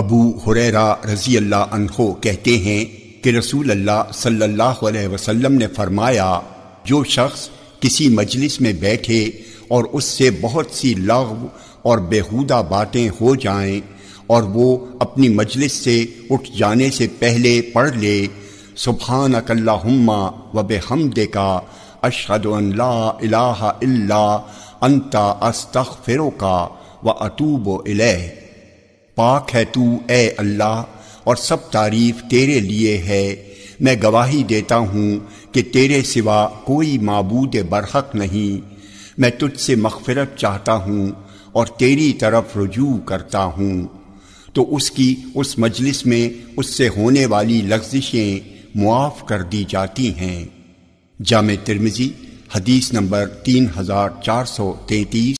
अबू हुरैरा रजी अल्लाह अनहो कहते हैं कि रसूल अल्लाह सल्लल्लाहु अलैहि वसल्लम ने फरमाया जो शख्स किसी मजलिस में बैठे और उससे बहुत सी लघव और बेहूदा बातें हो जाएं और वो अपनी मजलिस से उठ जाने से पहले पढ़ ले सुबहान अकल्लाहुम्मा व बेहमदे का अशहद अल्ला अंता अस्तख का व अतूब इलह पाक है तू ए अल्लाह और सब तारीफ तेरे लिए है मैं गवाही देता हूँ कि तेरे सिवा कोई मबूद बरहक नहीं मैं तुझसे मखफ़रत चाहता हूँ और तेरी तरफ रजू करता हूँ तो उसकी उस मजलिस में उससे होने वाली लफ्जिशें मुआफ़ कर दी जाती हैं जाम तिरमिजी हदीस नंबर तीन हजार चार सौ तैतीस